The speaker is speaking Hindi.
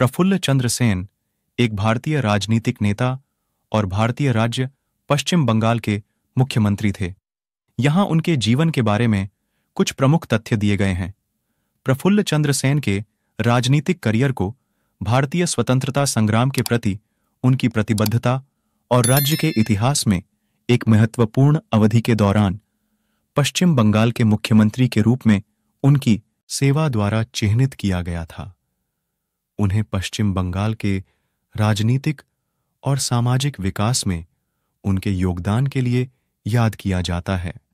प्रफुल्ल चंद्र सेन एक भारतीय राजनीतिक नेता और भारतीय राज्य पश्चिम बंगाल के मुख्यमंत्री थे यहां उनके जीवन के बारे में कुछ प्रमुख तथ्य दिए गए हैं प्रफुल्ल चंद्र सेन के राजनीतिक करियर को भारतीय स्वतंत्रता संग्राम के प्रति उनकी प्रतिबद्धता और राज्य के इतिहास में एक महत्वपूर्ण अवधि के दौरान पश्चिम बंगाल के मुख्यमंत्री के रूप में उनकी सेवा द्वारा चिह्नित किया गया था उन्हें पश्चिम बंगाल के राजनीतिक और सामाजिक विकास में उनके योगदान के लिए याद किया जाता है